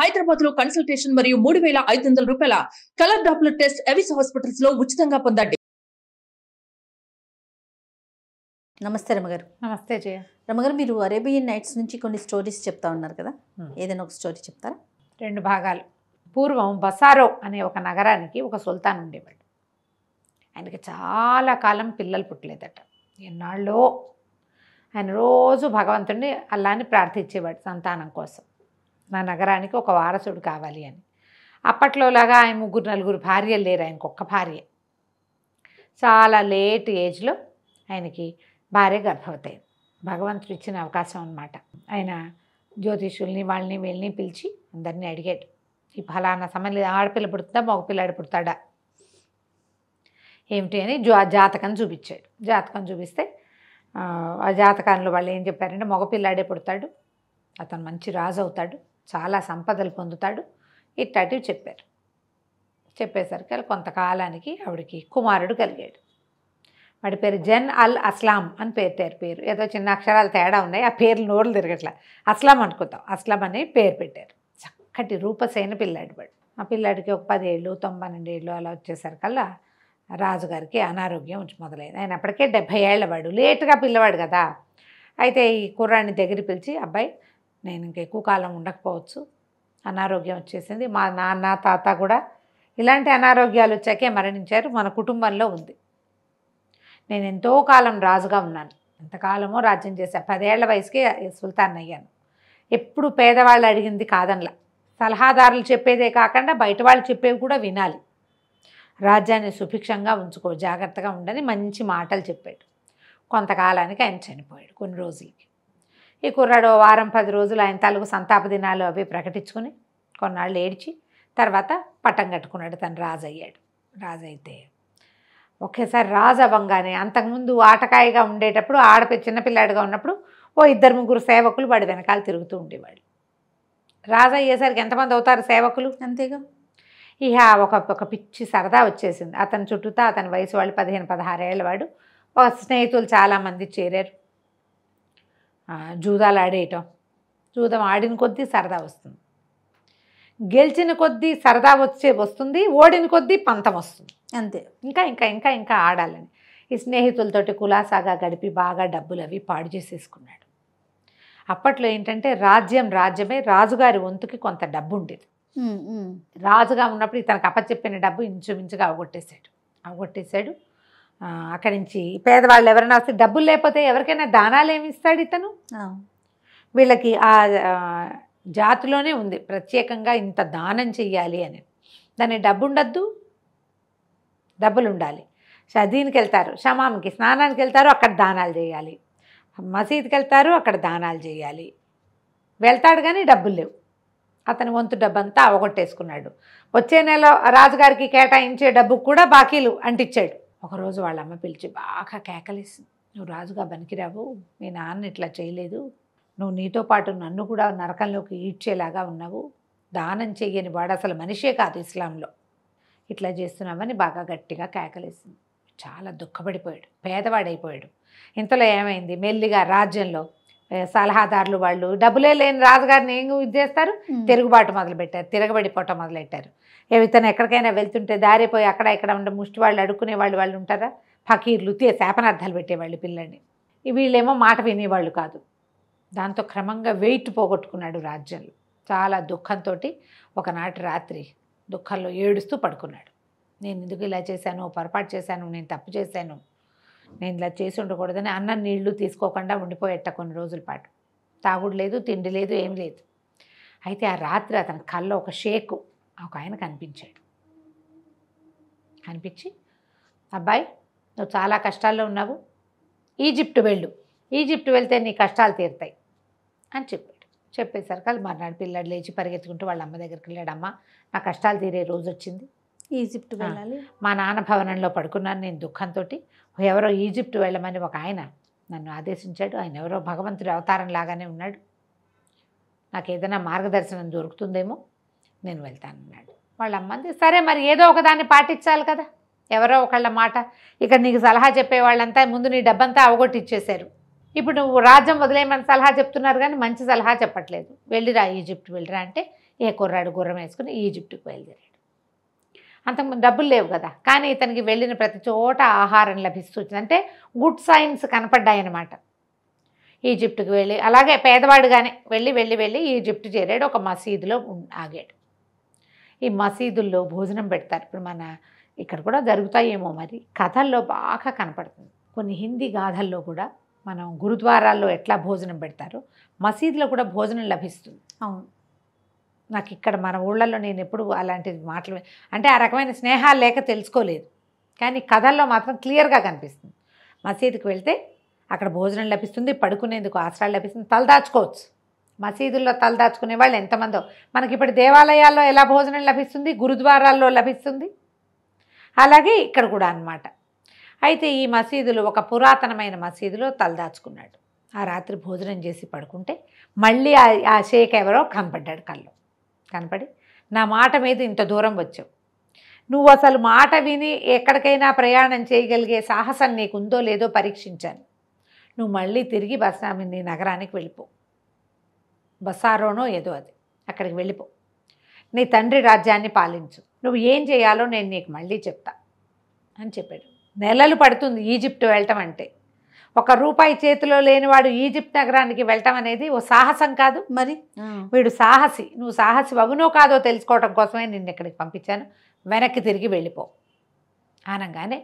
హైదరాబాద్ లో కన్సల్టేషన్ మరియు మూడు వేల ఐదు వందల రూపాయల colour Doppler test Avis hospitals లో ఉచితంగా పొందండి నమస్తే రమగారు నమస్తే జయ రమగారు మీరు అరేబియన్ నైట్స్ నుంచి కొన్ని స్టోరీస్ చెప్తా ఉన్నారు కదా ఏదైనా ఒక స్టోరీ చెప్తారా రెండు భాగాలు పూర్వం బసారో అనే ఒక నగరానికి ఒక సుల్తాన్ ఉండేవాడు ఆయనకి చాలా కాలం పిల్లలు పుట్టలేదట ఎన్నాళ్ళో ఆయన రోజు భగవంతుడిని అల్లాని ప్రార్థించేవాడు సంతానం కోసం నా నగరానికి ఒక వారసుడు కావాలి అని అప్పట్లోలాగా ఆయన ముగ్గురు నలుగురు భార్యలు లేరు ఆయనకు ఒక్క భార్య చాలా లేట్ ఏజ్లో ఆయనకి భార్య గర్భవతి భగవంతుడు ఇచ్చిన అవకాశం అనమాట ఆయన జ్యోతిషుల్ని వాళ్ళని వీళ్ళని పిలిచి అందరినీ అడిగాడు ఈ ఫలానా సమయం ఆడపిల్ల పుడుతుందా మగపిల్లాడు పుడతాడా ఏమిటి అని జాతకం చూపించాడు జాతకం చూపిస్తే ఆ జాతకాల్లో వాళ్ళు ఏం చెప్పారంటే మగపిల్లాడే పుడతాడు అతను మంచి రాజు అవుతాడు చాలా సంపదలు పొందుతాడు ఇట్లాంటివి చెప్పారు చెప్పేసరికి వాళ్ళు కొంతకాలానికి ఆవిడకి కుమారుడు కలిగాడు వాడి పేరు జన్ అల్ అస్లాం అని పేరు పేరు ఏదో చిన్న అక్షరాలు తేడా ఉన్నాయి ఆ పేర్లు నోర్లు తిరగట్లా అస్లాం అనుకుందాం అస్లాం అని పేరు పెట్టారు చక్కటి రూపసైన పిల్లాడు వాడు ఆ పిల్లాడికి ఒక పదేళ్ళు ఏళ్ళు అలా వచ్చేసరికల్లా రాజుగారికి అనారోగ్యం మొదలైంది ఆయన అప్పటికే డెబ్భై ఏళ్ళ వాడు లేటుగా పిల్లవాడు కదా అయితే ఈ కుర్రాన్ని దగ్గర పిలిచి అబ్బాయి నేను ఎక్కువ కాలం ఉండకపోవచ్చు అనారోగ్యం వచ్చేసింది మా నాన్న తాత కూడా ఇలాంటి అనారోగ్యాలు వచ్చాకే మరణించారు మన కుటుంబంలో ఉంది నేను ఎంతో కాలం రాజుగా ఉన్నాను ఎంతకాలమో రాజ్యం చేశాను పదేళ్ల వయసుకే సుల్తాన్ అయ్యాను ఎప్పుడు పేదవాళ్ళు అడిగింది కాదనలా సలహాదారులు చెప్పేదే కాకుండా బయట వాళ్ళు చెప్పేవి కూడా వినాలి రాజ్యాన్ని సుభిక్షంగా ఉంచుకో జాగ్రత్తగా ఉండని మంచి మాటలు చెప్పాడు కొంతకాలానికి ఆయన చనిపోయాడు కొన్ని రోజులకి ఈ కుర్రాడు వారం పది రోజులు ఆయన తలుగు సంతాప దినాలు అవి ప్రకటించుకుని కొన్నాళ్ళు ఏడ్చి తర్వాత పట్టం కట్టుకున్నాడు తను రాజు అయ్యాడు రాజు అయితే ఒకేసారి రాజు అవ్వంగానే అంతకుముందు ఆటకాయగా ఉండేటప్పుడు ఆడపి చిన్నపిల్లాడిగా ఉన్నప్పుడు ఓ ఇద్దరు ముగ్గురు సేవకులు వాడి వెనకాల తిరుగుతూ ఉండేవాడు రాజు అయ్యేసరికి ఎంతమంది అవుతారు సేవకులు అంతేగా ఇహ ఒక ఒక పిచ్చి సరదా వచ్చేసింది అతని చుట్టూతా అతని వయసు వాళ్ళు పదిహేను పదహారేళ్ళ వాడు ఒక స్నేహితులు చాలామంది చేరారు జూదాలు ఆడేయటం జూదం ఆడిన కొద్దీ సరదా వస్తుంది గెలిచిన కొద్దీ సరదా వచ్చే వస్తుంది ఓడిన కొద్దీ పంతం వస్తుంది అంతే ఇంకా ఇంకా ఇంకా ఇంకా ఆడాలని ఈ స్నేహితులతోటి కులాసాగా గడిపి బాగా డబ్బులు అవి పాడు చేసేసుకున్నాడు అప్పట్లో ఏంటంటే రాజ్యం రాజ్యమే రాజుగారి వంతుకి కొంత డబ్బు ఉండేది రాజుగా ఉన్నప్పుడు ఇతనికి అప్పచెప్పిన డబ్బు ఇంచుమించుగా అవగొట్టేశాడు అవగొట్టేశాడు అక్కడి నుంచి పేదవాళ్ళు ఎవరైనా వస్తే డబ్బులు లేకపోతే ఎవరికైనా దానాలు ఏమి ఇస్తాడు ఇతను వీళ్ళకి ఆ జాతిలోనే ఉంది ప్రత్యేకంగా ఇంత దానం చెయ్యాలి అని దాన్ని డబ్బు ఉండద్దు డబ్బులు ఉండాలి షదీన్కి వెళ్తారు షమామ్కి స్నానానికి వెళ్తారు అక్కడ దానాలు చేయాలి మసీద్కి వెళ్తారు అక్కడ దానాలు చేయాలి వెళ్తాడు కానీ డబ్బులు లేవు అతని వంతు డబ్బు అంతా అవగొట్టేసుకున్నాడు వచ్చే నెల రాజుగారికి కేటాయించే డబ్బు కూడా బాకీలు అంటించాడు ఒకరోజు వాళ్ళ అమ్మ పిలిచి బాగా కేకలేసింది నువ్వు రాజుగా బనికిరావు మీ నాన్న ఇట్లా చేయలేదు నువ్వు నీతో పాటు నన్ను కూడా నరకంలోకి ఈడ్చేలాగా ఉన్నావు దానం చెయ్యని వాడు అసలు మనిషే కాదు ఇస్లాంలో ఇట్లా చేస్తున్నామని బాగా గట్టిగా కేకలేసింది చాలా దుఃఖపడిపోయాడు పేదవాడైపోయాడు ఇంతలో ఏమైంది మెల్లిగా రాజ్యంలో సలహాదారులు వాళ్ళు డబ్బులే లేని రాజుగారిని ఏం చేస్తారు తిరుగుబాటు మొదలుపెట్టారు తిరగబడిపోవటం మొదలెట్టారు ఏవితన ఎక్కడికైనా వెళ్తుంటే దారిపోయి అక్కడ ఇక్కడ ఉండే ముష్టి వాళ్ళు అడుక్కునే వాళ్ళు వాళ్ళు ఉంటారా ఫకీర్లు శాపనార్థాలు పెట్టేవాళ్ళు పిల్లల్ని వీళ్ళేమో మాట వినేవాళ్ళు కాదు దాంతో క్రమంగా వెయిట్ పోగొట్టుకున్నాడు రాజ్యంలో చాలా దుఃఖంతో ఒకనాటి రాత్రి దుఃఖంలో ఏడుస్తూ పడుకున్నాడు నేను ఎందుకు ఇలా చేశాను పొరపాటు చేశాను నేను తప్పు చేశాను నేను ఇలా చేసి ఉండకూడదని అన్న నీళ్లు తీసుకోకుండా ఉండిపోయేట కొన్ని రోజుల పాటు తాగుడు లేదు తిండి లేదు ఏం లేదు అయితే ఆ రాత్రి అతని కళ్ళ ఒక షేక్ ఒక ఆయన కనిపించాడు కనిపించి అబ్బాయి నువ్వు చాలా కష్టాల్లో ఉన్నావు ఈజిప్ట్ వెళ్ళు ఈజిప్ట్ వెళ్తే నీ కష్టాలు తీరుతాయి అని చెప్పాడు చెప్పేసరికి వాళ్ళు మర్నాడు పిల్లడు లేచి పరిగెత్తుకుంటూ వాళ్ళ అమ్మ దగ్గరికి వెళ్ళాడమ్మ నా కష్టాలు తీరే రోజు వచ్చింది ఈజిప్ట్ వెళ్ళాలి మా నాన్న భవనంలో పడుకున్నాను నేను దుఃఖంతో ఎవరో ఈజిప్ట్ వెళ్ళమని ఒక ఆయన నన్ను ఆదేశించాడు ఆయన ఎవరో భగవంతుడి అవతారం లాగానే ఉన్నాడు నాకు ఏదైనా మార్గదర్శనం దొరుకుతుందేమో నేను వెళ్తానన్నాడు వాళ్ళ అమ్మంది సరే మరి ఏదో ఒకదాన్ని పాటించాలి కదా ఎవరో ఒకళ్ళ మాట ఇక నీకు సలహా చెప్పే వాళ్ళంతా ముందు నీ డబ్బంతా అవగొట్టిచ్చేశారు ఇప్పుడు నువ్వు రాజ్యం వదిలేయమని సలహా చెప్తున్నారు కానీ మంచి సలహా చెప్పట్లేదు వెళ్ళిరా ఈజిప్ట్ వెళ్ళిరా అంటే ఏ కుర్రాడు గుర్రం వేసుకుని ఈజిప్ట్కి బయలుదేరాడు అంతకుముందు డబ్బులు లేవు కదా కానీ ఇతనికి వెళ్ళిన ప్రతి చోట ఆహారం లభిస్తుంది అంటే గుడ్ సైన్స్ కనపడ్డాయన్నమాట ఈజిప్ట్కి వెళ్ళి అలాగే పేదవాడుగానే వెళ్ళి వెళ్ళి వెళ్ళి ఈజిప్ట్ చేరాడు ఒక మసీదులో ఆగాడు ఈ మసీదుల్లో భోజనం పెడతారు ఇప్పుడు మన ఇక్కడ కూడా జరుగుతాయేమో మరి కథల్లో బాగా కనపడుతుంది కొన్ని హిందీ గాథల్లో కూడా మనం గురుద్వారాల్లో ఎట్లా భోజనం పెడతారో మసీదులో కూడా భోజనం లభిస్తుంది అవును నాకు ఇక్కడ మన ఊళ్ళల్లో నేను ఎప్పుడు అలాంటి మాటలు అంటే ఆ రకమైన స్నేహాలు లేక తెలుసుకోలేదు కానీ కథల్లో మాత్రం క్లియర్గా కనిపిస్తుంది మసీదుకి వెళ్తే అక్కడ భోజనం లభిస్తుంది పడుకునేందుకు ఆసరాలు లభిస్తుంది తలదాచుకోవచ్చు మసీదుల్లో తలదాచుకునే వాళ్ళు ఎంతమందో మనకి ఇప్పుడు దేవాలయాల్లో ఎలా భోజనం లభిస్తుంది గురుద్వారాల్లో లభిస్తుంది అలాగే ఇక్కడ కూడా అనమాట అయితే ఈ మసీదులు ఒక పురాతనమైన మసీదులో తలదాచుకున్నాడు ఆ రాత్రి భోజనం చేసి పడుకుంటే మళ్ళీ ఆ షేక్ ఎవరో కనపడ్డాడు కళ్ళు కనపడి నా మాట మీద ఇంత దూరం వచ్చావు నువ్వు అసలు మాట విని ఎక్కడికైనా ప్రయాణం చేయగలిగే సాహసం నీకు ఉందో లేదో పరీక్షించాను నువ్వు మళ్ళీ తిరిగి బస్సామి నీ నగరానికి వెళ్ళిపో బస్సారోనో ఏదో అది అక్కడికి వెళ్ళిపో నీ తండ్రి రాజ్యాన్ని పాలించు నువ్వు ఏం చేయాలో నేను నీకు మళ్ళీ చెప్తా అని చెప్పాడు నెలలు పడుతుంది ఈజిప్ట్ వెళ్ళటం అంటే ఒక రూపాయి చేతిలో లేనివాడు ఈజిప్ట్ నగరానికి వెళ్ళటం అనేది ఓ సాహసం కాదు మరి వీడు సాహసి నువ్వు సాహసి అవునో కాదో తెలుసుకోవటం కోసమే నిన్ను ఇక్కడికి పంపించాను వెనక్కి తిరిగి వెళ్ళిపో అనగానే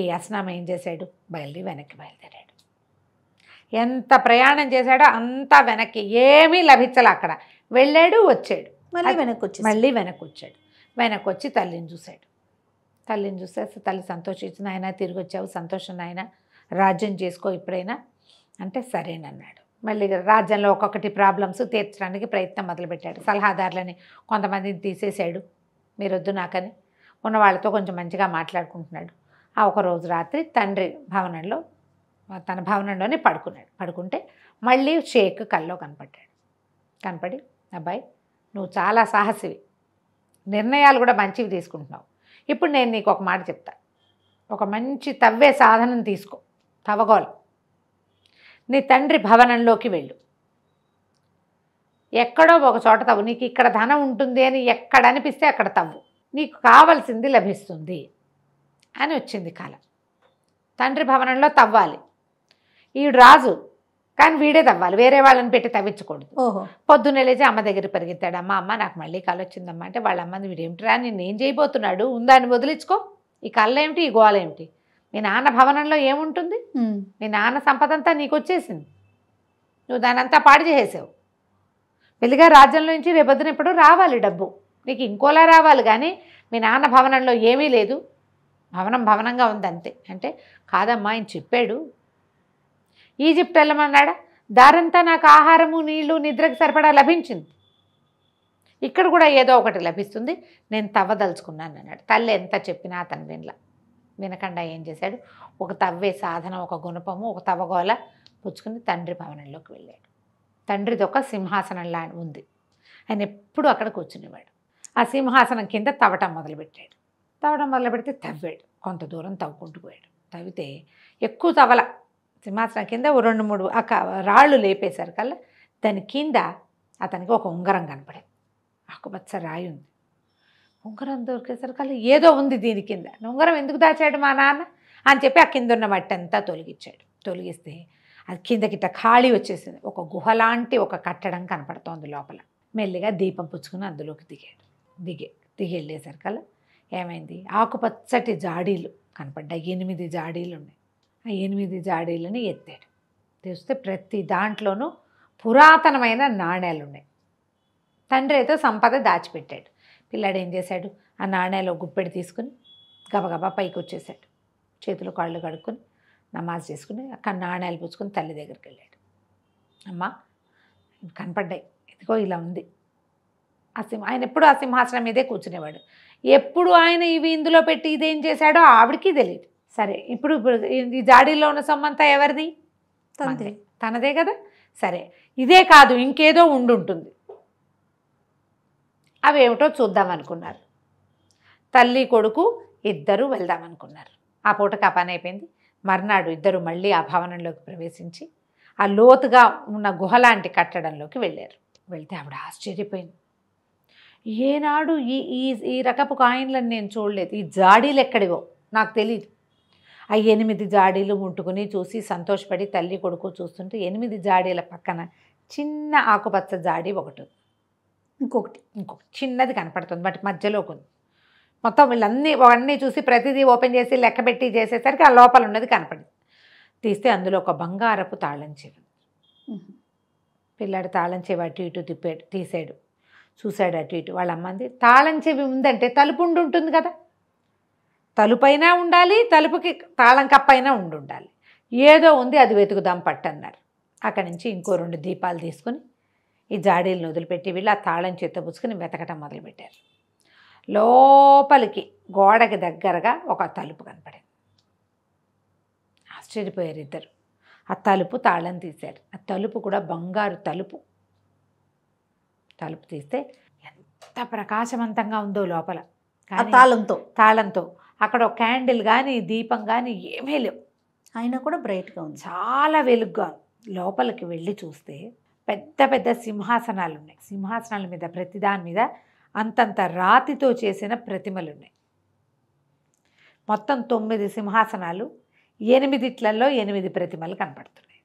ఈ అస్నామ ఏం చేశాడు బయలుదేరి వెనక్కి బయలుదేరాడు ఎంత ప్రయాణం చేశాడో అంతా వెనక్కి ఏమీ లభించలే అక్కడ వెళ్ళాడు వచ్చాడు మళ్ళీ వెనక్కి వచ్చి మళ్ళీ వెనక్కి వచ్చాడు వెనక్కి వచ్చి తల్లిని చూశాడు తల్లిని చూసేస్తే తల్లి సంతోషించిన ఆయన తిరిగి వచ్చావు సంతోషం ఆయన రాజ్యం చేసుకో ఇప్పుడైనా అంటే సరేనన్నాడు మళ్ళీ రాజ్యంలో ఒక్కొక్కటి ప్రాబ్లమ్స్ తీర్చడానికి ప్రయత్నం మొదలుపెట్టాడు సలహాదారులని కొంతమందిని తీసేశాడు మీరొద్దు నాకని ఉన్న వాళ్ళతో కొంచెం మంచిగా మాట్లాడుకుంటున్నాడు ఆ ఒకరోజు రాత్రి తండ్రి భవనంలో తన భవనంలోనే పడుకున్నాడు పడుకుంటే మళ్ళీ షేక్ కల్లో కనపడ్డాడు కనపడి అబ్బాయి నువ్వు చాలా సాహసివి నిర్ణయాలు కూడా మంచివి తీసుకుంటున్నావు ఇప్పుడు నేను నీకు ఒక మాట చెప్తా ఒక మంచి తవ్వే సాధనం తీసుకో తవగోల్ నీ తండ్రి భవనంలోకి వెళ్ళు ఎక్కడో ఒక చోట తవ్వు నీకు ఇక్కడ ధనం ఉంటుంది అని ఎక్కడ అనిపిస్తే అక్కడ తవ్వు నీకు కావలసింది లభిస్తుంది అని వచ్చింది కాలం తండ్రి భవనంలో తవ్వాలి ఈడు రాజు కానీ వీడే తవ్వాలి వేరే వాళ్ళని పెట్టి తవ్వించకూడదు పొద్దున్నే లేచి అమ్మ దగ్గర పెరిగితాడు అమ్మ అమ్మ నాకు మళ్ళీ కళ వచ్చిందమ్మ అంటే వాళ్ళ అమ్మని రా నేను ఏం చేయబోతున్నాడు ఉందా అని వదిలించుకో ఈ కళ్ళేమిటి ఈ గోళ ఏమిటి మీ నాన్న భవనంలో ఏముంటుంది మీ నాన్న సంపద అంతా నీకు వచ్చేసింది నువ్వు దానంతా పాడు చేసేసావు పెళ్లిగా రాజ్యంలో నుంచి రేపొద్దున ఎప్పుడు రావాలి డబ్బు నీకు ఇంకోలా రావాలి కానీ మీ నాన్న భవనంలో ఏమీ లేదు భవనం భవనంగా ఉంది అంతే అంటే కాదమ్మా ఆయన చెప్పాడు ఈజిప్ట్ వెళ్ళమన్నాడా దారంతా నాకు ఆహారము నీళ్లు నిద్రకు సరిపడా లభించింది ఇక్కడ కూడా ఏదో ఒకటి లభిస్తుంది నేను తవ్వదలుచుకున్నాను అన్నాడు తల్లి ఎంత చెప్పినా అతను వినలా వినకుండా ఏం చేశాడు ఒక తవ్వే సాధన ఒక గుణపము ఒక తవ్వగోల పుచ్చుకుని తండ్రి భవనంలోకి వెళ్ళాడు తండ్రిది ఒక సింహాసనంలా ఉంది ఆయన ఎప్పుడు అక్కడ కూర్చునేవాడు ఆ సింహాసనం కింద తవ్వటం మొదలుపెట్టాడు తవ్వటం మొదలు పెడితే తవ్వాడు కొంత దూరం తవ్వుకుంటూ పోయాడు తవ్వితే ఎక్కువ తవ్వల సింహాసనం కింద రెండు మూడు ఆ రాళ్ళు లేపేశారు కల్లా దాని కింద అతనికి ఒక ఉంగరం కనపడేది ఆకుపచ్చ రాయి ఉంది ఉంగరం దొరికేసరికి అలా ఏదో ఉంది దీని కింద ఉంగరం ఎందుకు దాచాడు మా నాన్న అని చెప్పి ఆ కింద ఉన్న మట్టి అంతా తొలగించాడు తొలగిస్తే అది కిందకిట ఖాళీ వచ్చేసింది ఒక గుహ లాంటి ఒక కట్టడం కనపడుతోంది లోపల మెల్లిగా దీపం పుచ్చుకుని అందులోకి దిగాడు దిగే దిగి వెళ్ళేసరికల్లా ఏమైంది ఆకుపచ్చటి జాడీలు కనపడ్డాయి ఎనిమిది జాడీలు ఉన్నాయి ఆ ఎనిమిది జాడీలని ఎత్తాడు తెస్తే ప్రతి దాంట్లోనూ పురాతనమైన నాణేలు ఉన్నాయి తండ్రి అయితే సంపద దాచిపెట్టాడు పిల్లాడు ఏం చేశాడు ఆ నాణ్యాలో గుప్పెడి తీసుకుని గబగబా పైకి వచ్చేసాడు చేతులు కాళ్ళు కడుక్కొని నమాజ్ చేసుకుని అక్కడ నాణ్యాలు పుచ్చుకొని తల్లి దగ్గరికి వెళ్ళాడు అమ్మ కనపడ్డాయి ఇదిగో ఇలా ఉంది ఆ సింహ ఆయన ఎప్పుడు ఆ సింహాసనం మీదే కూర్చునేవాడు ఎప్పుడు ఆయన ఇవి ఇందులో పెట్టి ఇదేం చేశాడో ఆవిడకి తెలియదు సరే ఇప్పుడు ఇప్పుడు ఈ జాడీలో ఉన్న సొమ్మంతా ఎవరిది తనదే తనదే కదా సరే ఇదే కాదు ఇంకేదో ఉండుంటుంది అవి ఏమిటో చూద్దాం అనుకున్నారు తల్లి కొడుకు ఇద్దరూ వెళ్దాం అనుకున్నారు ఆ పూటకు ఆ పని అయిపోయింది మర్నాడు ఇద్దరు మళ్ళీ ఆ భవనంలోకి ప్రవేశించి ఆ లోతుగా ఉన్న గుహలాంటి కట్టడంలోకి వెళ్ళారు వెళ్తే ఆవిడ ఆశ్చర్యపోయింది ఏనాడు ఈ ఈ ఈ రకపు కాయిన్లను నేను చూడలేదు ఈ జాడీలు ఎక్కడివో నాకు తెలియదు ఆ ఎనిమిది జాడీలు ముట్టుకుని చూసి సంతోషపడి తల్లి కొడుకు చూస్తుంటే ఎనిమిది జాడీల పక్కన చిన్న ఆకుపచ్చ జాడీ ఒకటి ఇంకొకటి ఇంకొకటి చిన్నది కనపడుతుంది బట్ మధ్యలో కొన్ని మొత్తం వీళ్ళన్నీ అవన్నీ చూసి ప్రతిదీ ఓపెన్ చేసి లెక్కబెట్టి చేసేసరికి ఆ లోపల ఉన్నది కనపడింది తీస్తే అందులో ఒక బంగారపు తాళం చెవి పిల్లాడు తాళం చెవి అటు ఇటు తిప్పాడు తీసాడు చూశాడు అటు ఇటు వాళ్ళ అమ్మంది తాళం చెవి ఉందంటే తలుపు ఉండి ఉంటుంది కదా తలుపైనా ఉండాలి తలుపుకి తాళం కప్పైనా ఉండి ఉండాలి ఏదో ఉంది అది వెతుకుదాం పట్టన్నారు అక్కడి నుంచి ఇంకో రెండు దీపాలు తీసుకొని ఈ జాడీలను వదిలిపెట్టి వీళ్ళు ఆ తాళం చేత పుచ్చుకుని వెతకటం మొదలుపెట్టారు లోపలికి గోడకి దగ్గరగా ఒక తలుపు కనపడింది ఆశ్చర్యపోయారు ఇద్దరు ఆ తలుపు తాళం తీశారు ఆ తలుపు కూడా బంగారు తలుపు తలుపు తీస్తే ఎంత ప్రకాశవంతంగా ఉందో లోపల తాళంతో తాళంతో అక్కడ ఒక క్యాండిల్ కానీ దీపం కానీ ఏమీ లేవు అయినా కూడా బ్రైట్గా ఉంది చాలా వెలుగ్గా లోపలికి వెళ్ళి చూస్తే పెద్ద పెద్ద సింహాసనాలు ఉన్నాయి సింహాసనాల మీద ప్రతి దాని మీద అంతంత రాతితో చేసిన ప్రతిమలు ఉన్నాయి మొత్తం తొమ్మిది సింహాసనాలు ఎనిమిదిట్లలో ఎనిమిది ప్రతిమలు కనపడుతున్నాయి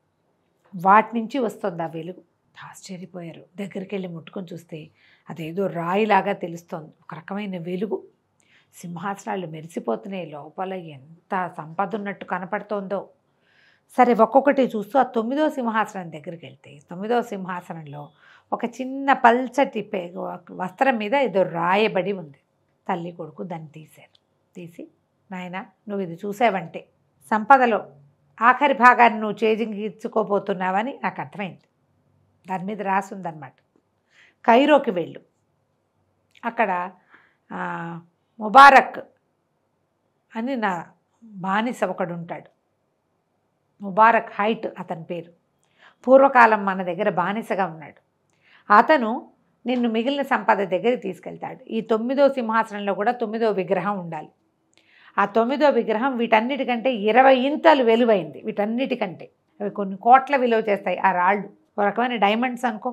వాటి నుంచి వస్తుంది ఆ వెలుగు ఆశ్చర్యపోయారు దగ్గరికి వెళ్ళి ముట్టుకొని చూస్తే అదేదో రాయిలాగా తెలుస్తోంది ఒక రకమైన వెలుగు సింహాసనాలు మెరిసిపోతున్నాయి లోపల ఎంత సంపద ఉన్నట్టు కనపడుతోందో సరే ఒక్కొక్కటి చూస్తూ ఆ తొమ్మిదో సింహాసనం దగ్గరికి వెళ్తే తొమ్మిదో సింహాసనంలో ఒక చిన్న పల్చటి వస్త్రం మీద ఏదో రాయబడి ఉంది తల్లి కొడుకు దాన్ని తీశారు తీసి నాయన నువ్వు ఇది చూసావంటే సంపదలో ఆఖరి భాగాన్ని నువ్వు చేజింగిచ్చుకోబోతున్నావని నాకు అర్థమైంది దాని మీద రాసి ఉందన్నమాట కైరోకి వెళ్ళు అక్కడ ముబారక్ అని నా బానిస ఒకడు ఉంటాడు ముబారక్ హైట్ అతని పేరు పూర్వకాలం మన దగ్గర బానిసగా ఉన్నాడు అతను నిన్ను మిగిలిన సంపద దగ్గర తీసుకెళ్తాడు ఈ తొమ్మిదో సింహాసనంలో కూడా తొమ్మిదో విగ్రహం ఉండాలి ఆ తొమ్మిదో విగ్రహం వీటన్నిటికంటే ఇరవై ఇంతలు వెలువైంది వీటన్నిటికంటే అవి కొన్ని కోట్ల విలువ చేస్తాయి ఆ రాళ్ళు ఒక రకమైన డైమండ్స్ అనుకో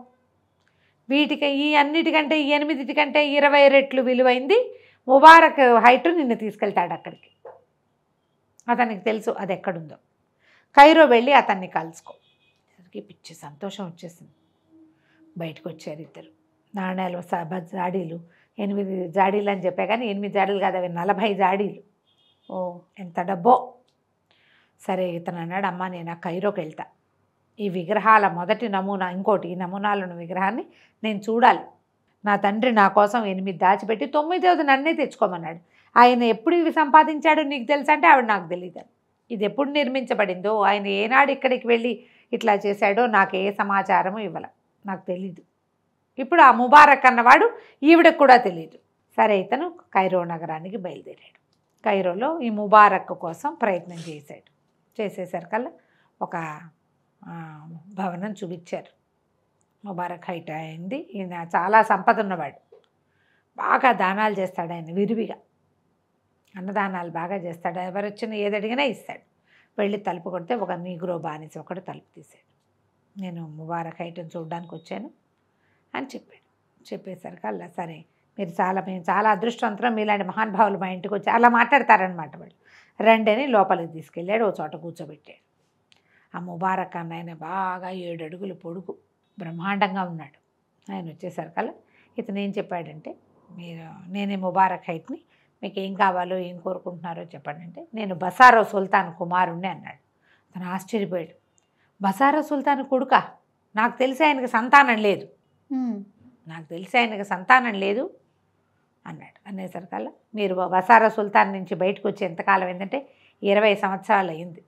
వీటికి ఈ అన్నిటికంటే ఈ కంటే ఇరవై రెట్లు విలువైంది ముబారక్ హైట్ నిన్ను తీసుకెళ్తాడు అక్కడికి అతనికి తెలుసు అది ఎక్కడుందో కైరో వెళ్ళి అతన్ని కలుసుకో అందుకే పిచ్చి సంతోషం వచ్చేసింది బయటకు వచ్చారు ఇద్దరు నాణ్యాలు జాడీలు ఎనిమిది జాడీలు అని చెప్పా కానీ ఎనిమిది జాడీలు కాదు అవి నలభై జాడీలు ఓ ఎంత డబ్బో సరే ఇతను అన్నాడు అమ్మ నేను ఆ కైరోకి వెళ్తా ఈ విగ్రహాల మొదటి నమూనా ఇంకోటి ఈ నమూనాలను విగ్రహాన్ని నేను చూడాలి నా తండ్రి నా కోసం ఎనిమిది దాచిపెట్టి తొమ్మిదవది నన్నే తెచ్చుకోమన్నాడు ఆయన ఎప్పుడు ఇవి సంపాదించాడో నీకు తెలుసంటే ఆవిడ నాకు తెలియదు ఇది ఎప్పుడు నిర్మించబడిందో ఆయన ఏనాడు ఇక్కడికి వెళ్ళి ఇట్లా చేశాడో నాకు ఏ సమాచారము ఇవ్వల నాకు తెలీదు ఇప్పుడు ఆ ముబారక్ అన్నవాడు ఈవిడకు కూడా తెలియదు సరే ఇతను కైరో నగరానికి బయలుదేరాడు కైరోలో ఈ ముబారక్ కోసం ప్రయత్నం చేశాడు చేసేసరికల్లా ఒక భవనం చూపించారు ముబారక్ హైట్ అయింది ఈయన చాలా సంపద ఉన్నవాడు బాగా దానాలు చేస్తాడు ఆయన విరివిగా అన్నదానాలు బాగా చేస్తాడు ఎవరు వచ్చినా ఏది అడిగినా ఇస్తాడు వెళ్ళి తలుపు కొడితే ఒక నీగ్రో బానిస ఒకడు తలుపు తీశాడు నేను ముబారక్ ఐటమ్ చూడడానికి వచ్చాను అని చెప్పాడు చెప్పేసరికి అలా సరే మీరు చాలా మేము చాలా అదృష్టవంతరం మీలాంటి మహానుభావులు మా ఇంటికి వచ్చి అలా మాట్లాడతారనమాట వాళ్ళు రండి అని లోపలికి తీసుకెళ్ళాడు ఓ చోట కూర్చోబెట్టాడు ఆ ముబారక్ అన్న ఆయన బాగా ఏడు అడుగులు పొడుగు బ్రహ్మాండంగా ఉన్నాడు ఆయన వచ్చేసరికల్లా ఇతను ఏం చెప్పాడంటే మీరు నేనే ముబారక్ హైట్ని మీకు ఏం కావాలో ఏం కోరుకుంటున్నారో చెప్పండి అంటే నేను బసారో సుల్తాన్ కుమారుణ్ణి అన్నాడు తను ఆశ్చర్యపోయాడు బసారా సుల్తాన్ కొడుక నాకు తెలిసి ఆయనకు సంతానం లేదు నాకు తెలిసి ఆయనకు సంతానం లేదు అన్నాడు అనేసరికల్లా మీరు బసారా సుల్తాన్ నుంచి బయటకు వచ్చి ఎంతకాలం ఏంటంటే ఇరవై సంవత్సరాలు అయింది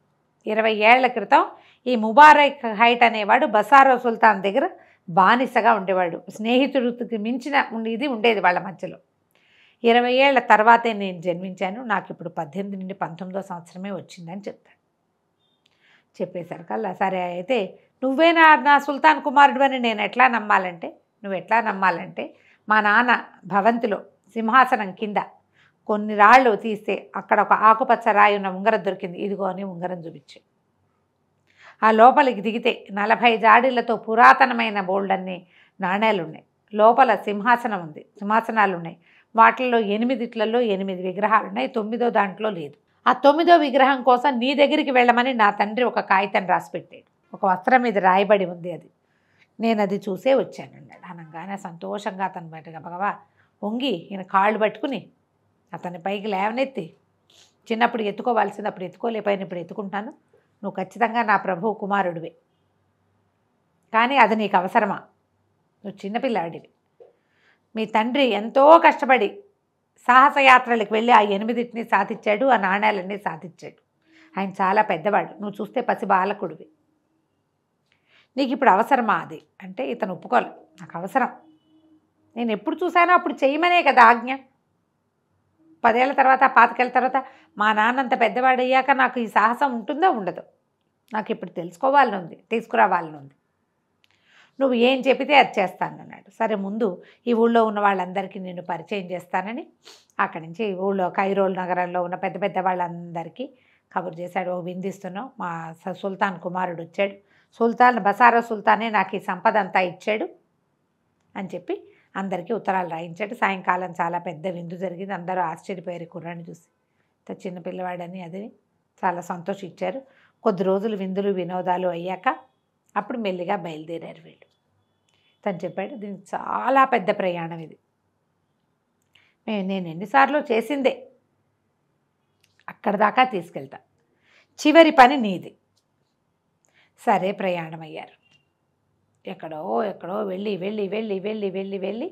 ఇరవై ఏళ్ల క్రితం ఈ ముబారక్ హైట్ అనేవాడు బసారా సుల్తాన్ దగ్గర బానిసగా ఉండేవాడు స్నేహితుడికి మించిన ఇది ఉండేది వాళ్ళ మధ్యలో ఇరవై ఏళ్ళ తర్వాతే నేను జన్మించాను నాకు ఇప్పుడు పద్దెనిమిది నుండి పంతొమ్మిదో సంవత్సరమే వచ్చిందని చెప్తాడు చెప్పేసరికల్లా సరే అయితే నువ్వే నా సుల్తాన్ కుమారుడు అని నేను ఎట్లా నమ్మాలంటే నువ్వు ఎట్లా నమ్మాలంటే మా నాన్న భవంతిలో సింహాసనం కింద కొన్ని రాళ్ళు తీస్తే అక్కడ ఒక ఆకుపచ్చ రాయి ఉన్న ఉంగరం దొరికింది ఇదిగో అని ఉంగరం చూపించి ఆ లోపలికి దిగితే నలభై జాడీలతో పురాతనమైన బోల్డన్ని నాణేలు ఉన్నాయి లోపల సింహాసనం ఉంది సింహాసనాలు ఉన్నాయి వాటిల్లో ఎనిమిదిట్లలో ఎనిమిది విగ్రహాలు ఉన్నాయి తొమ్మిదో దాంట్లో లేదు ఆ తొమ్మిదో విగ్రహం కోసం నీ దగ్గరికి వెళ్ళమని నా తండ్రి ఒక కాగితం రాసి పెట్టాడు ఒక వస్త్రం మీద రాయబడి ఉంది అది నేను అది చూసే వచ్చాను అన్నాడు అనగానే సంతోషంగా అతను బయట గబగబా వంగి ఈయన కాళ్ళు పట్టుకుని అతని పైకి లేవనెత్తి చిన్నప్పుడు ఎత్తుకోవాల్సినప్పుడు అప్పుడు ఎత్తుకోలేకపోయిన ఇప్పుడు ఎత్తుకుంటాను నువ్వు ఖచ్చితంగా నా ప్రభువు కుమారుడివి కానీ అది నీకు అవసరమా నువ్వు చిన్నపిల్లాడివి మీ తండ్రి ఎంతో కష్టపడి సాహసయాత్రలకు వెళ్ళి ఆ ఎనిమిదిటిని సాధించాడు ఆ నాణ్యాలన్నీ సాధించాడు ఆయన చాలా పెద్దవాడు నువ్వు చూస్తే పసి బాలకుడివి నీకు ఇప్పుడు అవసరమా అది అంటే ఇతను ఒప్పుకోలే నాకు అవసరం నేను ఎప్పుడు చూసానో అప్పుడు చేయమనే కదా ఆజ్ఞ పదేళ్ళ తర్వాత పాతికేళ్ళ తర్వాత మా నాన్నంత పెద్దవాడయ్యాక నాకు ఈ సాహసం ఉంటుందో ఉండదు నాకు ఇప్పుడు తెలుసుకోవాలని ఉంది తీసుకురావాలని ఉంది నువ్వు ఏం చెబితే అది చేస్తాను అన్నాడు సరే ముందు ఈ ఊళ్ళో ఉన్న వాళ్ళందరికీ నేను పరిచయం చేస్తానని అక్కడి నుంచి ఊళ్ళో కైరోల్ నగరంలో ఉన్న పెద్ద పెద్ద వాళ్ళందరికీ కబురు చేశాడు ఓ విందిస్తున్నావు మా సుల్తాన్ కుమారుడు వచ్చాడు సుల్తాన్ బసారా సుల్తానే నాకు ఈ సంపద అంతా ఇచ్చాడు అని చెప్పి అందరికీ ఉత్తరాలు రాయించాడు సాయంకాలం చాలా పెద్ద విందు జరిగింది అందరూ ఆశ్చర్యపోయారు కుర్రాన్ని చూసి చిన్న పిల్లవాడని అది చాలా సంతోషించారు కొద్ది రోజులు విందులు వినోదాలు అయ్యాక అప్పుడు మెల్లిగా బయలుదేరారు వీళ్ళు తను చెప్పాడు దీనికి చాలా పెద్ద ప్రయాణం ఇది మేము నేను ఎన్నిసార్లు చేసిందే అక్కడ దాకా తీసుకెళ్తా చివరి పని నీది సరే ప్రయాణం అయ్యారు ఎక్కడో ఎక్కడో వెళ్ళి వెళ్ళి వెళ్ళి వెళ్ళి వెళ్ళి వెళ్ళి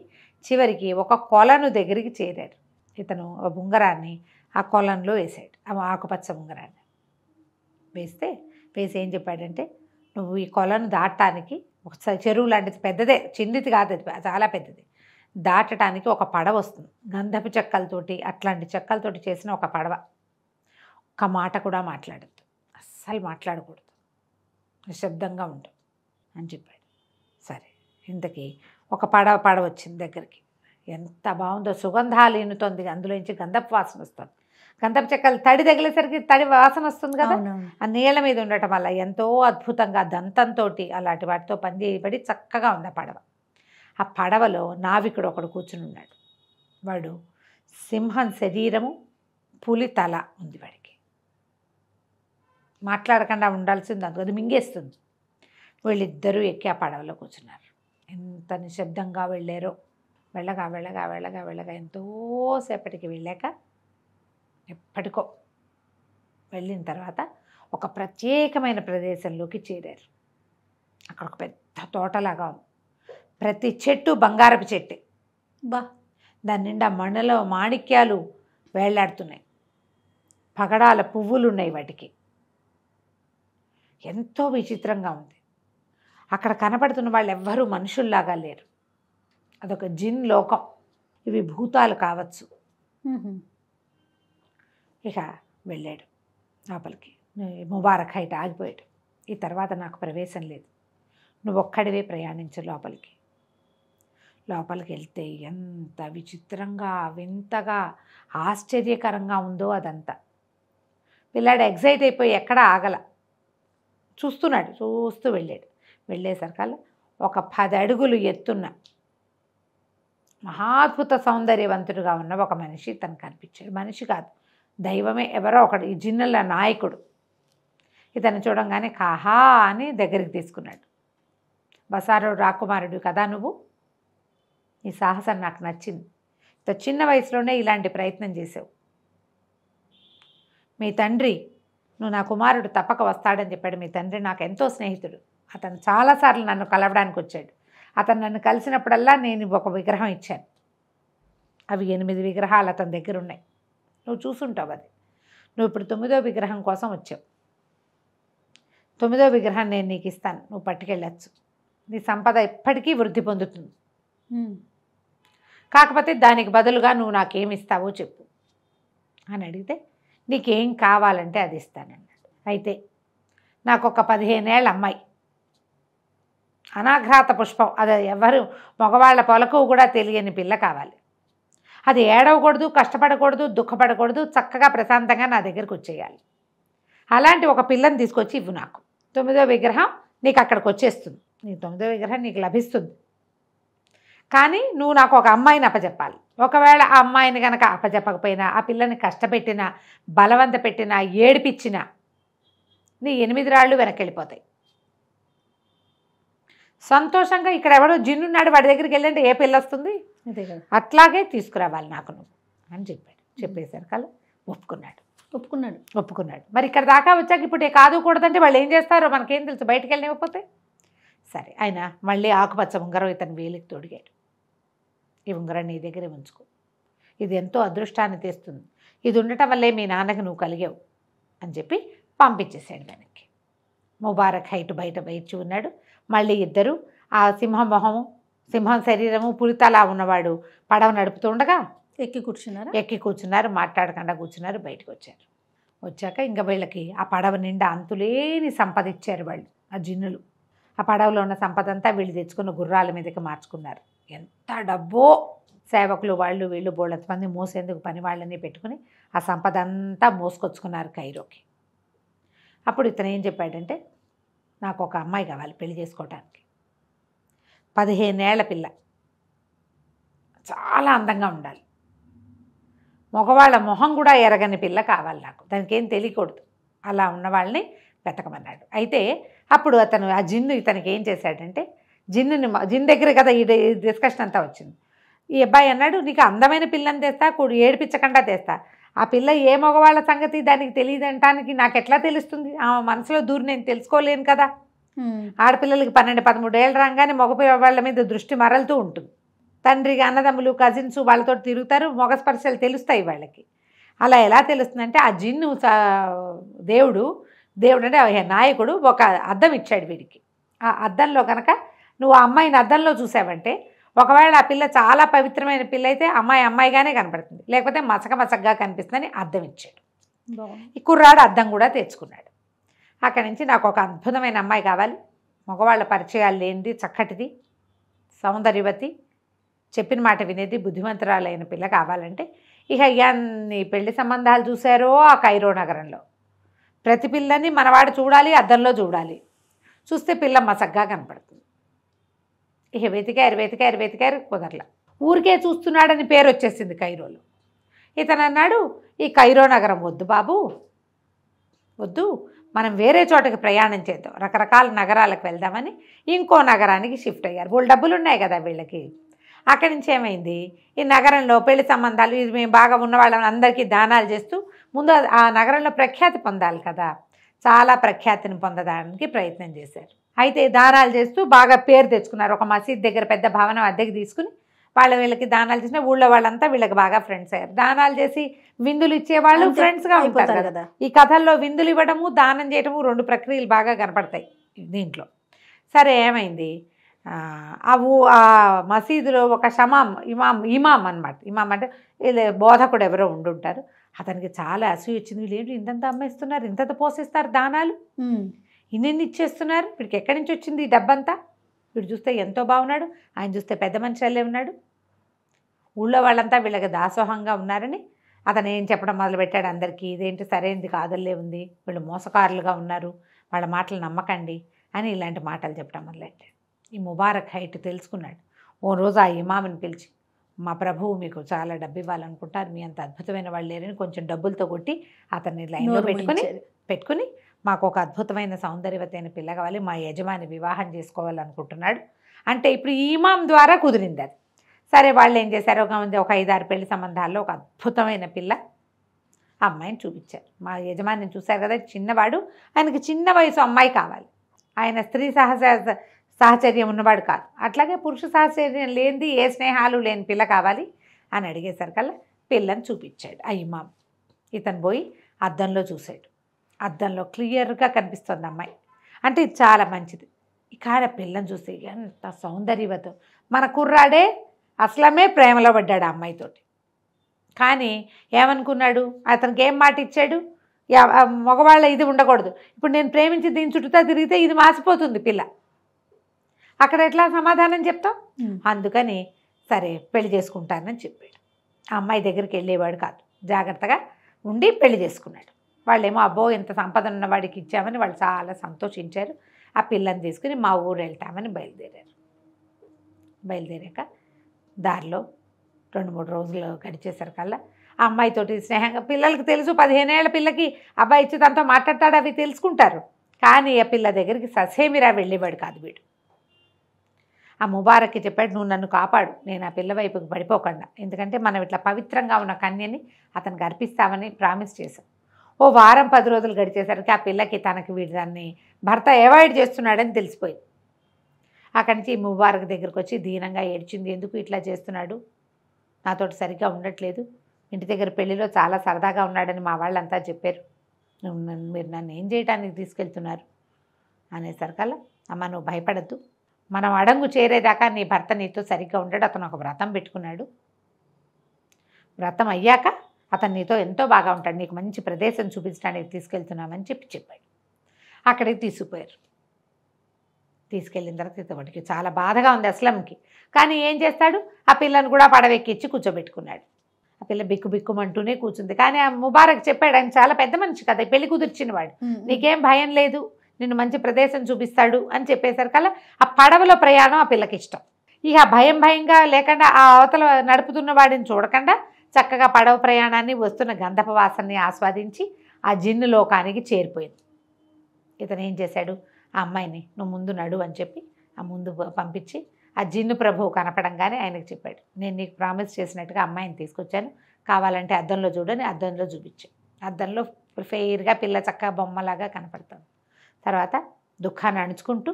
చివరికి ఒక కొలను దగ్గరికి చేరారు ఇతను ఉంగరాన్ని ఆ కొలంలో వేసాడు ఆ ఆకుపచ్చ ఉంగరాన్ని వేస్తే వేసి ఏం చెప్పాడంటే నువ్వు ఈ కొలను దాటానికి ఒకసారి చెరువు లాంటిది పెద్దదే చిన్నది కాదు అది చాలా పెద్దది దాటడానికి ఒక పడవ వస్తుంది గంధపు చెక్కలతోటి అట్లాంటి చెక్కలతోటి చేసిన ఒక పడవ ఒక మాట కూడా మాట్లాడద్దు అస్సలు మాట్లాడకూడదు నిశ్శబ్దంగా ఉండు అని చెప్పాడు సరే ఇంతకీ ఒక పడవ పడవ వచ్చింది దగ్గరికి ఎంత బాగుందో సుగంధాలు ఎన్నుతోంది అందులోంచి గంధపు వాసన వస్తుంది గంధపు చెక్కలు తడి తగిలేసరికి తడి వాసన వస్తుంది కదా ఆ నీళ్ళ మీద ఉండటం వల్ల ఎంతో అద్భుతంగా దంతంతో అలాంటి వాటితో పనిచేయబడి చక్కగా ఉంది ఆ పడవ ఆ పడవలో నావికుడు ఒకడు కూర్చుని ఉన్నాడు వాడు సింహం శరీరము పులి తల ఉంది వాడికి మాట్లాడకుండా ఉండాల్సింది అందుకు అది మింగేస్తుంది వీళ్ళిద్దరూ ఎక్కి ఆ పడవలో కూర్చున్నారు ఎంత నిశ్శబ్దంగా వెళ్ళారో వెళ్ళగా వెళ్ళగా వెళ్ళగా వెళ్ళగా ఎంతోసేపటికి వెళ్ళాక ఎప్పటికో వెళ్ళిన తర్వాత ఒక ప్రత్యేకమైన ప్రదేశంలోకి చేరారు అక్కడ ఒక పెద్ద తోటలాగా ఉంది ప్రతి చెట్టు బంగారపు చెట్టే బా దాని నిండా మణలో మాణిక్యాలు వేళ్లాడుతున్నాయి పగడాల పువ్వులు ఉన్నాయి వాటికి ఎంతో విచిత్రంగా ఉంది అక్కడ కనపడుతున్న వాళ్ళు ఎవ్వరూ మనుషుల్లాగా లేరు అదొక జిన్ లోకం ఇవి భూతాలు కావచ్చు ఇక వెళ్ళాడు లోపలికి ముబారక్ హైట్ ఆగిపోయాడు ఈ తర్వాత నాకు ప్రవేశం లేదు నువ్వు ఒక్కడివే ప్రయాణించు లోపలికి లోపలికి వెళ్తే ఎంత విచిత్రంగా వింతగా ఆశ్చర్యకరంగా ఉందో అదంతా పిల్లాడు ఎగ్జైట్ అయిపోయి ఎక్కడ ఆగల చూస్తున్నాడు చూస్తూ వెళ్ళాడు వెళ్ళేసరికల్లా ఒక పది అడుగులు ఎత్తున్న మహాద్భుత సౌందర్యవంతుడుగా ఉన్న ఒక మనిషి తను కనిపించాడు మనిషి కాదు దైవమే ఎవరో ఒకడు ఈ జిన్నుల నాయకుడు ఇతను చూడంగానే కాహా అని దగ్గరికి తీసుకున్నాడు బసారుడు రాకుమారుడు కదా నువ్వు నీ సాహసం నాకు నచ్చింది ఇంత చిన్న వయసులోనే ఇలాంటి ప్రయత్నం చేసావు మీ తండ్రి నువ్వు నా కుమారుడు తప్పక వస్తాడని చెప్పాడు మీ తండ్రి నాకు ఎంతో స్నేహితుడు అతను చాలాసార్లు నన్ను కలవడానికి వచ్చాడు అతను నన్ను కలిసినప్పుడల్లా నేను ఒక విగ్రహం ఇచ్చాను అవి ఎనిమిది విగ్రహాలు అతని దగ్గర ఉన్నాయి నువ్వు చూసుంటావు అది నువ్వు ఇప్పుడు తొమ్మిదో విగ్రహం కోసం వచ్చావు తొమ్మిదో విగ్రహాన్ని నేను నీకు ఇస్తాను నువ్వు పట్టుకెళ్ళచ్చు నీ సంపద ఎప్పటికీ వృద్ధి పొందుతుంది కాకపోతే దానికి బదులుగా నువ్వు నాకేమి ఇస్తావో చెప్పు అని అడిగితే నీకేం కావాలంటే అది ఇస్తానండి అయితే నాకు ఒక పదిహేనేళ్ళ అమ్మాయి అనాఘాత పుష్పం అది ఎవరు మగవాళ్ళ పొలకు కూడా తెలియని పిల్ల కావాలి అది ఏడవకూడదు కష్టపడకూడదు దుఃఖపడకూడదు చక్కగా ప్రశాంతంగా నా దగ్గరికి వచ్చేయాలి అలాంటి ఒక పిల్లని తీసుకొచ్చి ఇవ్వు నాకు తొమ్మిదో విగ్రహం నీకు అక్కడికి వచ్చేస్తుంది నీ తొమ్మిదో విగ్రహం నీకు లభిస్తుంది కానీ నువ్వు నాకు ఒక అమ్మాయిని అప్పచెప్పాలి ఒకవేళ ఆ అమ్మాయిని కనుక అప్పచెప్పకపోయినా ఆ పిల్లని కష్టపెట్టినా బలవంత పెట్టినా ఏడిపించినా నీ ఎనిమిది రాళ్ళు వెనక్కి వెళ్ళిపోతాయి సంతోషంగా ఇక్కడ ఎవడో జిన్నున్నాడు వాడి దగ్గరికి వెళ్ళంటే ఏ పిల్ల వస్తుంది అట్లాగే తీసుకురావాలి నాకు నువ్వు అని చెప్పాడు చెప్పేసరికి అలా ఒప్పుకున్నాడు ఒప్పుకున్నాడు ఒప్పుకున్నాడు మరి ఇక్కడ దాకా వచ్చాక ఇప్పుడు కాదు కూడదంటే వాళ్ళు ఏం చేస్తారో మనకేం తెలుసు బయటకు వెళ్ళిపోతే సరే ఆయన మళ్ళీ ఆకుపచ్చ ఉంగరం ఇతను వేలికి తొడిగాడు ఈ ఉంగరం నీ దగ్గరే ఉంచుకో ఇది ఎంతో అదృష్టాన్ని తెస్తుంది ఇది ఉండటం వల్లే మీ నాన్నకి నువ్వు కలిగావు అని చెప్పి పంపించేశాడు వెనక్కి ముబారక్ హైట్ బయట వేచి ఉన్నాడు మళ్ళీ ఇద్దరు ఆ సింహం మొహము సింహం శరీరము పులితలా ఉన్నవాడు పడవ నడుపుతుండగా ఎక్కి కూర్చున్నారు ఎక్కి కూర్చున్నారు మాట్లాడకుండా కూర్చున్నారు బయటకు వచ్చారు వచ్చాక ఇంక వీళ్ళకి ఆ పడవ నిండా అంతులేని సంపద ఇచ్చారు వాళ్ళు ఆ జిన్నులు ఆ పడవలో ఉన్న సంపద అంతా వీళ్ళు తెచ్చుకున్న గుర్రాల మీదకి మార్చుకున్నారు ఎంత డబ్బో సేవకులు వాళ్ళు వీళ్ళు మంది మోసేందుకు పని వాళ్ళని పెట్టుకుని ఆ సంపద అంతా మోసుకొచ్చుకున్నారు కైరోకి అప్పుడు ఇతను ఏం చెప్పాడంటే నాకు ఒక అమ్మాయి కావాలి పెళ్లి చేసుకోవటానికి పదిహేనేళ్ల పిల్ల చాలా అందంగా ఉండాలి మగవాళ్ళ మొహం కూడా ఎరగని పిల్ల కావాలి నాకు దానికి ఏం తెలియకూడదు అలా ఉన్నవాళ్ళని వెతకమన్నాడు అయితే అప్పుడు అతను ఆ జిన్ను ఇతనికి ఏం చేశాడంటే జిన్నుని జిన్ దగ్గర కదా ఈ డిస్కషన్ అంతా వచ్చింది ఈ అబ్బాయి అన్నాడు నీకు అందమైన పిల్లని తెస్తా కూడు ఏడిపించకుండా తెస్తా ఆ పిల్ల ఏ మగవాళ్ళ సంగతి దానికి తెలియదంటానికి నాకు ఎట్లా తెలుస్తుంది ఆమె మనసులో దూరి నేను తెలుసుకోలేను కదా ఆడపిల్లలకి పన్నెండు పదమూడు ఏళ్ళు రాగానే వాళ్ళ మీద దృష్టి మరలుతూ ఉంటుంది తండ్రికి అన్నదమ్ములు కజిన్స్ వాళ్ళతో తిరుగుతారు మొగ స్పర్శలు తెలుస్తాయి వాళ్ళకి అలా ఎలా తెలుస్తుందంటే ఆ జిన్ను దేవుడు దేవుడు అంటే నాయకుడు ఒక అద్దం ఇచ్చాడు వీడికి ఆ అద్దంలో కనుక నువ్వు ఆ అమ్మాయిని అద్దంలో చూసావంటే ఒకవేళ ఆ పిల్ల చాలా పవిత్రమైన పిల్ల అయితే అమ్మాయి అమ్మాయిగానే కనపడుతుంది లేకపోతే మసక మసగ్గా కనిపిస్తుందని అర్థం ఇచ్చాడు ఈ కుర్రాడు అర్థం కూడా తెచ్చుకున్నాడు అక్కడి నుంచి నాకు ఒక అద్భుతమైన అమ్మాయి కావాలి మగవాళ్ళ పరిచయాలు లేనిది చక్కటిది సౌందర్యవతి చెప్పిన మాట వినేది బుద్ధిమంతురాలైన పిల్ల కావాలంటే ఇక అన్ని పెళ్లి సంబంధాలు చూశారో ఆ కైరో నగరంలో ప్రతి పిల్లని మనవాడు చూడాలి అద్దంలో చూడాలి చూస్తే పిల్ల మసగ్గా కనపడుతుంది ఇక వెతికారు వెతికారు వెతికారు కుదరల ఊరికే చూస్తున్నాడని పేరు వచ్చేసింది కైరోలో ఇతను అన్నాడు ఈ కైరో నగరం వద్దు బాబు వద్దు మనం వేరే చోటకి ప్రయాణం చేద్దాం రకరకాల నగరాలకు వెళ్దామని ఇంకో నగరానికి షిఫ్ట్ అయ్యారు వాళ్ళు డబ్బులు ఉన్నాయి కదా వీళ్ళకి అక్కడి నుంచి ఏమైంది ఈ నగరంలో పెళ్లి సంబంధాలు ఇది మేము బాగా ఉన్న అందరికీ దానాలు చేస్తూ ముందు ఆ నగరంలో ప్రఖ్యాతి పొందాలి కదా చాలా ప్రఖ్యాతిని పొందడానికి ప్రయత్నం చేశారు అయితే దానాలు చేస్తూ బాగా పేరు తెచ్చుకున్నారు ఒక మసీద్ దగ్గర పెద్ద భవనం అద్దెకి తీసుకుని వాళ్ళ వీళ్ళకి దానాలు చేసిన ఊళ్ళో వాళ్ళంతా వీళ్ళకి బాగా ఫ్రెండ్స్ అయ్యారు దానాలు చేసి విందులు ఇచ్చేవాళ్ళు ఫ్రెండ్స్గా ఉంటారు కదా ఈ కథల్లో విందులు ఇవ్వడము దానం చేయడము రెండు ప్రక్రియలు బాగా కనపడతాయి దీంట్లో సరే ఏమైంది అవు ఆ మసీదులో ఒక షమాం ఇమాం ఇమాం అనమాట ఇమాం అంటే బోధకుడు ఎవరో ఉండుంటారు అతనికి చాలా అసూయ వచ్చింది వీళ్ళు ఏంటి ఇంతంత అమ్మేస్తున్నారు ఇంతంత పోషిస్తారు దానాలు ఇన్నెన్ని ఇచ్చేస్తున్నారు వీడికి ఎక్కడి నుంచి వచ్చింది ఈ డబ్బంతా వీడు చూస్తే ఎంతో బాగున్నాడు ఆయన చూస్తే పెద్ద మనిషి మనిషిలే ఉన్నాడు ఊళ్ళో వాళ్ళంతా వీళ్ళకి దాసోహంగా ఉన్నారని అతను ఏం చెప్పడం మొదలుపెట్టాడు అందరికీ ఇదేంటి సరైనది కాదల్లే ఉంది వీళ్ళు మోసకారులుగా ఉన్నారు వాళ్ళ మాటలు నమ్మకండి అని ఇలాంటి మాటలు చెప్పడం మొదలెట్టాడు ఈ ముబారక్ హైట్ తెలుసుకున్నాడు ఓ రోజు ఆ ఇమామిని పిలిచి మా ప్రభువు మీకు చాలా డబ్బు ఇవ్వాలనుకుంటారు మీ అంత అద్భుతమైన వాళ్ళు లేరని కొంచెం డబ్బులతో కొట్టి అతన్ని లైన్లో పెట్టుకుని పెట్టుకుని మాకు ఒక అద్భుతమైన సౌందర్యవతైన పిల్ల కావాలి మా యజమాని వివాహం చేసుకోవాలనుకుంటున్నాడు అంటే ఇప్పుడు ఈమాం ద్వారా కుదిరింది అది సరే వాళ్ళు ఏం చేశారు ఒక ఒక ఐదారు పెళ్లి సంబంధాల్లో ఒక అద్భుతమైన పిల్ల అమ్మాయిని చూపించారు మా యజమాని చూశారు కదా చిన్నవాడు ఆయనకి చిన్న వయసు అమ్మాయి కావాలి ఆయన స్త్రీ సహస సహచర్యం ఉన్నవాడు కాదు అట్లాగే పురుష సహచర్యం లేనిది ఏ స్నేహాలు లేని పిల్ల కావాలి అని అడిగేసరికల్లా పిల్లని చూపించాడు ఆ ఇమాం ఇతను పోయి అద్దంలో చూశాడు అద్దంలో క్లియర్గా కనిపిస్తుంది అమ్మాయి అంటే ఇది చాలా మంచిది ఇక ఆయన పిల్లని చూస్తే ఎంత సౌందర్యవతం మన కుర్రాడే అసలమే ప్రేమలో పడ్డాడు అమ్మాయితోటి కానీ ఏమనుకున్నాడు అతనికి ఏం మాట ఇచ్చాడు మగవాళ్ళ ఇది ఉండకూడదు ఇప్పుడు నేను ప్రేమించి దీని చుట్టూతా తిరిగితే ఇది మాసిపోతుంది పిల్ల అక్కడ ఎట్లా సమాధానం చెప్తాం అందుకని సరే పెళ్లి చేసుకుంటానని చెప్పాడు ఆ అమ్మాయి దగ్గరికి వెళ్ళేవాడు కాదు జాగ్రత్తగా ఉండి పెళ్లి చేసుకున్నాడు వాళ్ళేమో అబ్బో ఇంత సంపద ఉన్నవాడికి వాడికి ఇచ్చామని వాళ్ళు చాలా సంతోషించారు ఆ పిల్లని తీసుకుని మా ఊరు వెళ్తామని బయలుదేరారు బయలుదేరాక దారిలో రెండు మూడు రోజులు కల్లా ఆ అమ్మాయితోటి స్నేహంగా పిల్లలకి తెలుసు పదిహేను ఏళ్ళ పిల్లకి అబ్బాయి ఇచ్చి తనతో మాట్లాడతాడు అవి తెలుసుకుంటారు కానీ ఆ పిల్ల దగ్గరికి ససేమిరా వెళ్ళేవాడు కాదు వీడు ఆ ముబారక్కి చెప్పాడు నువ్వు నన్ను కాపాడు నేను ఆ పిల్ల వైపుకి పడిపోకుండా ఎందుకంటే మనం ఇట్లా పవిత్రంగా ఉన్న కన్యని అతనికి అర్పిస్తామని ప్రామిస్ చేశాం ఓ వారం పది రోజులు గడిచేసరికి ఆ పిల్లకి తనకి వీడిదాన్ని భర్త అవాయిడ్ చేస్తున్నాడని తెలిసిపోయింది అక్కడి నుంచి ముబారక్ దగ్గరకు వచ్చి దీనంగా ఏడ్చింది ఎందుకు ఇట్లా చేస్తున్నాడు నాతో సరిగ్గా ఉండట్లేదు ఇంటి దగ్గర పెళ్లిలో చాలా సరదాగా ఉన్నాడని మా వాళ్ళంతా చెప్పారు మీరు నన్ను ఏం చేయడానికి తీసుకెళ్తున్నారు అనేసరికల్లా అమ్మ నువ్వు భయపడద్దు మనం అడంగు చేరేదాకా నీ భర్త నీతో సరిగ్గా ఉండడు అతను ఒక వ్రతం పెట్టుకున్నాడు వ్రతం అయ్యాక అతను నీతో ఎంతో బాగా ఉంటాడు నీకు మంచి ప్రదేశం చూపించడానికి తీసుకెళ్తున్నామని చెప్పి చెప్పాడు అక్కడికి తీసుకుపోయారు తీసుకెళ్ళిన తర్వాత ఇతవాడికి చాలా బాధగా ఉంది అస్లంకి కానీ ఏం చేస్తాడు ఆ పిల్లను కూడా పడవెక్కిచ్చి కూర్చోబెట్టుకున్నాడు ఆ పిల్ల బిక్కు బిక్కుమంటూనే కూర్చుంది కానీ ఆ ముబారక్ చెప్పాడు ఆయన చాలా పెద్ద మనిషి కదా పెళ్లి కుదిర్చిన వాడు నీకేం భయం లేదు నిన్ను మంచి ప్రదేశం చూపిస్తాడు అని చెప్పేసరికల్లా ఆ పడవలో ప్రయాణం ఆ పిల్లకి ఇష్టం ఇక భయం భయంగా లేకుండా ఆ అవతల నడుపుతున్న వాడిని చూడకుండా చక్కగా పడవ ప్రయాణాన్ని వస్తున్న గంధప వాసనని ఆస్వాదించి ఆ జిన్ను లోకానికి చేరిపోయింది ఇతను ఏం చేశాడు ఆ అమ్మాయిని నువ్వు ముందు నడు అని చెప్పి ఆ ముందు పంపించి ఆ జిన్ను ప్రభువు కనపడంగానే ఆయనకు చెప్పాడు నేను నీకు ప్రామిస్ చేసినట్టుగా అమ్మాయిని తీసుకొచ్చాను కావాలంటే అద్దంలో చూడని అద్దంలో చూపించి అద్దంలో ఫెయిర్గా పిల్ల చక్క బొమ్మలాగా కనపడతాను తర్వాత దుఃఖాన్ని అణుచుకుంటూ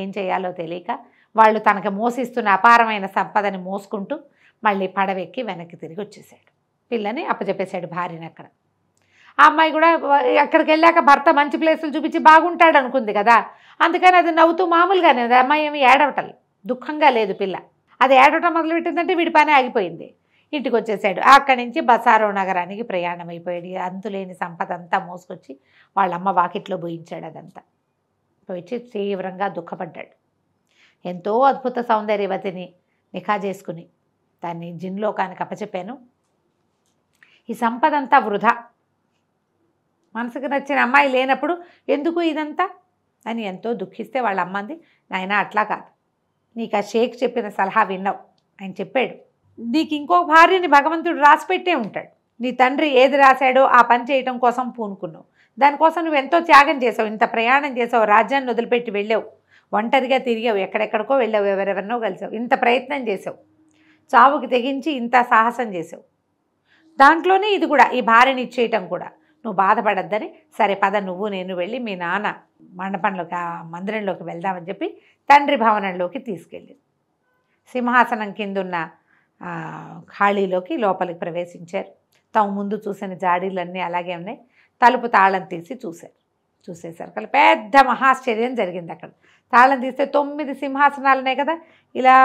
ఏం చేయాలో తెలియక వాళ్ళు తనకు మోసిస్తున్న అపారమైన సంపదని మోసుకుంటూ మళ్ళీ పడవెక్కి వెనక్కి తిరిగి వచ్చేసాడు పిల్లని అప్పచెప్పేశాడు భార్యని అక్కడ ఆ అమ్మాయి కూడా అక్కడికి వెళ్ళాక భర్త మంచి ప్లేసులు చూపించి బాగుంటాడు అనుకుంది కదా అందుకని అది నవ్వుతూ మామూలుగానే అది అమ్మాయి ఏమి ఏడవటం దుఃఖంగా లేదు పిల్ల అది ఏడవటం మొదలుపెట్టిందంటే వీడి పని ఆగిపోయింది ఇంటికి వచ్చేసాడు అక్కడి నుంచి బసారో నగరానికి ప్రయాణం అయిపోయాడు అంతులేని సంపద అంతా మోసుకొచ్చి వాళ్ళమ్మ వాకిట్లో పోయించాడు అదంతా పోయించి తీవ్రంగా దుఃఖపడ్డాడు ఎంతో అద్భుత సౌందర్యవతిని నిఖా చేసుకుని దాన్ని జిన్లోకానికి అప్పచెప్పాను ఈ సంపద అంతా వృధా మనసుకు నచ్చిన అమ్మాయి లేనప్పుడు ఎందుకు ఇదంతా అని ఎంతో దుఃఖిస్తే వాళ్ళ అమ్మంది నాయన అట్లా కాదు నీకు ఆ షేక్ చెప్పిన సలహా విన్నావు ఆయన చెప్పాడు నీకు ఇంకో భార్యని భగవంతుడు రాసిపెట్టే ఉంటాడు నీ తండ్రి ఏది రాశాడో ఆ పని చేయటం కోసం పూనుకున్నావు దానికోసం నువ్వు ఎంతో త్యాగం చేసావు ఇంత ప్రయాణం చేసావు రాజ్యాన్ని వదిలిపెట్టి వెళ్ళావు ఒంటరిగా తిరిగావు ఎక్కడెక్కడికో వెళ్ళావు ఎవరెవరినో కలిసావు ఇంత ప్రయత్నం చేసావు చావుకి తెగించి ఇంత సాహసం చేసావు దాంట్లోనే ఇది కూడా ఈ భార్యని ఇచ్చేయటం కూడా నువ్వు బాధపడద్దని సరే పద నువ్వు నేను వెళ్ళి మీ నాన్న మండపంలోకి ఆ మందిరంలోకి వెళ్దామని చెప్పి తండ్రి భవనంలోకి తీసుకెళ్ళి సింహాసనం కిందున్న ఖాళీలోకి లోపలికి ప్రవేశించారు తాము ముందు చూసిన జాడీలన్నీ అలాగే ఉన్నాయి తలుపు తాళం తీసి చూశారు చూసేసరికి పెద్ద మహాశ్చర్యం జరిగింది అక్కడ తాళం తీస్తే తొమ్మిది ఉన్నాయి కదా ఇలా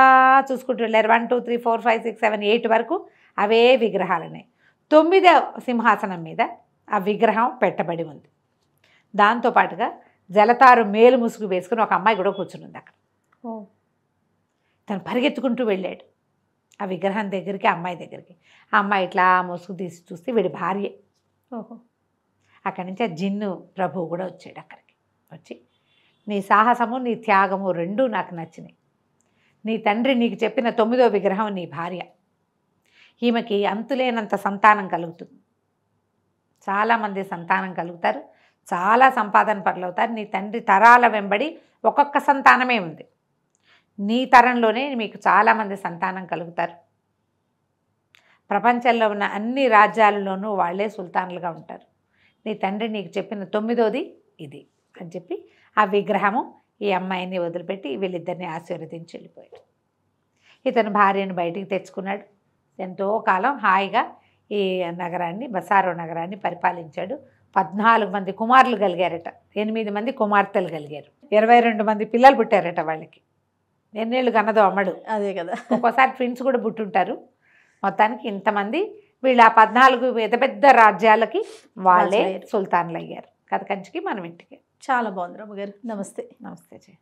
చూసుకుంటూ వెళ్ళారు one two three four five six seven eight వరకు అవే ఉన్నాయి తొమ్మిదో సింహాసనం మీద ఆ విగ్రహం పెట్టబడి ఉంది దాంతోపాటుగా జలతారు మేలు ముసుగు వేసుకుని ఒక అమ్మాయి కూడా కూర్చునుంది అక్కడ తను పరిగెత్తుకుంటూ వెళ్ళాడు ఆ విగ్రహం దగ్గరికి అమ్మాయి దగ్గరికి ఆ అమ్మాయి ఇట్లా ముసుగు తీసి చూస్తే వీడి భార్య ఓహో అక్కడి నుంచి ఆ జిన్ను ప్రభువు కూడా వచ్చాడు అక్కడికి వచ్చి నీ సాహసము నీ త్యాగము రెండూ నాకు నచ్చినాయి నీ తండ్రి నీకు చెప్పిన తొమ్మిదో విగ్రహం నీ భార్య ఈమెకి అంతులేనంత సంతానం కలుగుతుంది చాలామంది సంతానం కలుగుతారు చాలా సంపాదన అవుతారు నీ తండ్రి తరాల వెంబడి ఒక్కొక్క సంతానమే ఉంది నీ తరంలోనే మీకు చాలామంది సంతానం కలుగుతారు ప్రపంచంలో ఉన్న అన్ని రాజ్యాలలోనూ వాళ్ళే సుల్తాన్లుగా ఉంటారు నీ తండ్రి నీకు చెప్పిన తొమ్మిదోది ఇది అని చెప్పి ఆ విగ్రహము ఈ అమ్మాయిని వదిలిపెట్టి వీళ్ళిద్దరిని ఆశీర్వదించి వెళ్ళిపోయాడు ఇతను భార్యను బయటికి తెచ్చుకున్నాడు ఎంతో కాలం హాయిగా ఈ నగరాన్ని బసారో నగరాన్ని పరిపాలించాడు పద్నాలుగు మంది కుమారులు కలిగారట ఎనిమిది మంది కుమార్తెలు కలిగారు ఇరవై రెండు మంది పిల్లలు పుట్టారట వాళ్ళకి ఎన్నేళ్ళు కన్నదో అమ్మడు అదే కదా ఒక్కోసారి ట్విన్స్ కూడా పుట్టుంటారు మొత్తానికి ఇంతమంది వీళ్ళు ఆ పద్నాలుగు పెద్ద పెద్ద రాజ్యాలకి వాళ్ళే సుల్తాన్లు అయ్యారు కథకంచికి మనం ఇంటికి చాలా బాగుంది రమ్మగారు గారు నమస్తే నమస్తే జయ